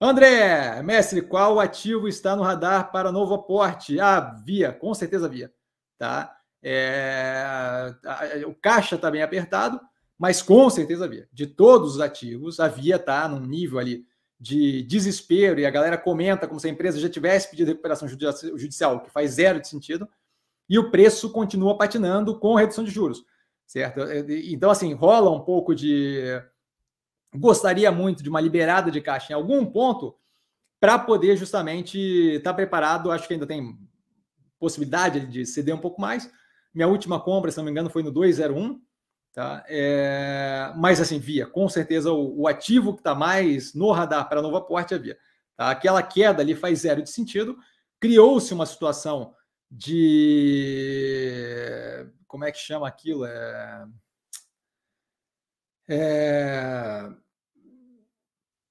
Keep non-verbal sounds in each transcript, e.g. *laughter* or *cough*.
André, mestre, qual ativo está no radar para novo aporte? Ah, via, com certeza via. Tá? É, o caixa está bem apertado, mas com certeza via. De todos os ativos, a via está num nível ali de desespero e a galera comenta como se a empresa já tivesse pedido recuperação judicial, o que faz zero de sentido, e o preço continua patinando com redução de juros, certo? É, então, assim, rola um pouco de gostaria muito de uma liberada de caixa em algum ponto para poder justamente estar tá preparado. Acho que ainda tem possibilidade de ceder um pouco mais. Minha última compra, se não me engano, foi no 201. Tá? É... mas assim, via, com certeza o, o ativo que está mais no radar para a Nova Porte é via. Tá? Aquela queda ali faz zero de sentido. Criou-se uma situação de. Como é que chama aquilo? É. É,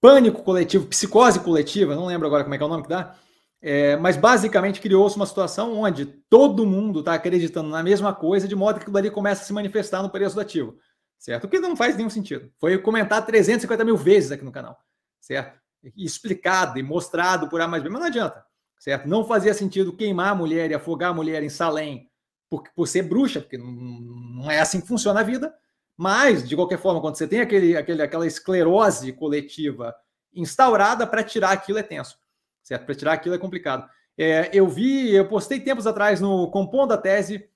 pânico coletivo, psicose coletiva, não lembro agora como é que é o nome que dá, é, mas basicamente criou-se uma situação onde todo mundo está acreditando na mesma coisa, de modo que aquilo ali começa a se manifestar no preço do ativo, certo? O que não faz nenhum sentido. Foi comentado 350 mil vezes aqui no canal, certo? E explicado e mostrado por A mais B, mas não adianta, certo? Não fazia sentido queimar a mulher e afogar a mulher em Salém por, por ser bruxa, porque não, não é assim que funciona a vida, mas, de qualquer forma, quando você tem aquele, aquele, aquela esclerose coletiva instaurada, para tirar aquilo é tenso. Certo? Para tirar aquilo é complicado. É, eu vi, eu postei tempos atrás no Compondo a Tese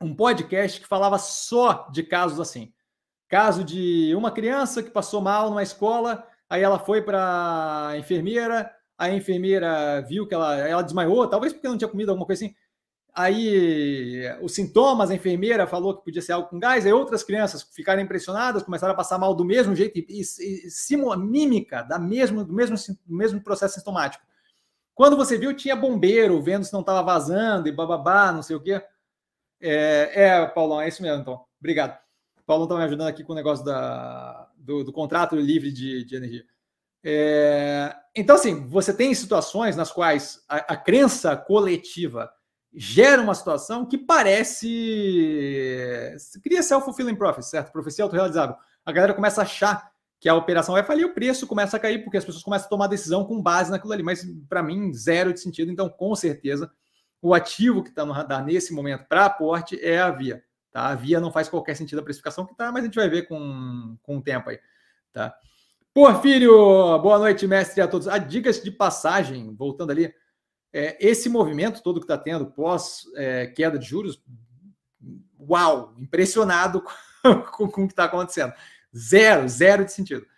um podcast que falava só de casos assim. Caso de uma criança que passou mal numa escola, aí ela foi para a enfermeira, a enfermeira viu que ela, ela desmaiou, talvez porque não tinha comido alguma coisa assim. Aí os sintomas, a enfermeira falou que podia ser algo com gás, aí outras crianças ficaram impressionadas, começaram a passar mal do mesmo jeito, e, e, e simo, mímica da mesmo, do, mesmo, do mesmo processo sintomático. Quando você viu, tinha bombeiro vendo se não estava vazando e bababá, não sei o quê. É, é, Paulão, é isso mesmo, então. Obrigado. O Paulão está me ajudando aqui com o negócio da, do, do contrato livre de, de energia. É, então, assim, você tem situações nas quais a, a crença coletiva gera uma situação que parece. Cria self-fulfilling prophecy, certo? Profecia autorrealizável. A galera começa a achar que a operação vai falir, o preço começa a cair, porque as pessoas começam a tomar decisão com base naquilo ali. Mas, para mim, zero de sentido. Então, com certeza, o ativo que está no radar nesse momento para aporte é a Via. Tá? A Via não faz qualquer sentido a precificação que está, mas a gente vai ver com, com o tempo aí. Tá? Porfírio, boa noite, mestre, a todos. A dicas de passagem, voltando ali é, esse movimento todo que está tendo pós é, queda de juros, uau, impressionado *laughs* com, com, com o que está acontecendo. Zero, zero de sentido.